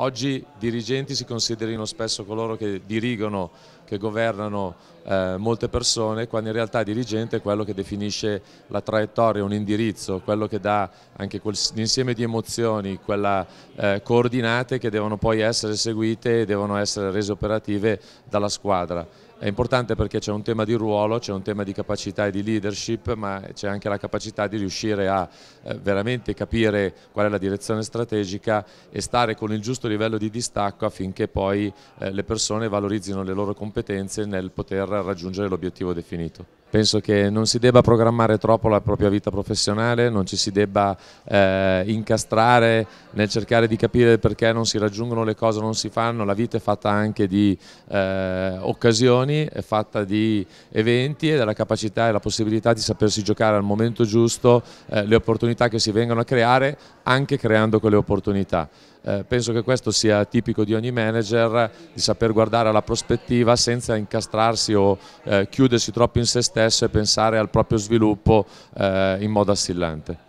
Oggi dirigenti si considerino spesso coloro che dirigono, che governano eh, molte persone, quando in realtà dirigente è quello che definisce la traiettoria, un indirizzo, quello che dà anche quell'insieme di emozioni, quelle eh, coordinate che devono poi essere seguite e devono essere rese operative dalla squadra. È importante perché c'è un tema di ruolo, c'è un tema di capacità e di leadership, ma c'è anche la capacità di riuscire a eh, veramente capire qual è la direzione strategica e stare con il giusto livello di distacco affinché poi eh, le persone valorizzino le loro competenze nel poter raggiungere l'obiettivo definito. Penso che non si debba programmare troppo la propria vita professionale, non ci si debba eh, incastrare nel cercare di capire perché non si raggiungono le cose, non si fanno. La vita è fatta anche di eh, occasioni, è fatta di eventi e della capacità e la possibilità di sapersi giocare al momento giusto eh, le opportunità che si vengono a creare, anche creando quelle opportunità. Eh, penso che questo sia tipico di ogni manager, di saper guardare alla prospettiva senza incastrarsi o eh, chiudersi troppo in se stesso stesse e pensare al proprio sviluppo eh, in modo assillante.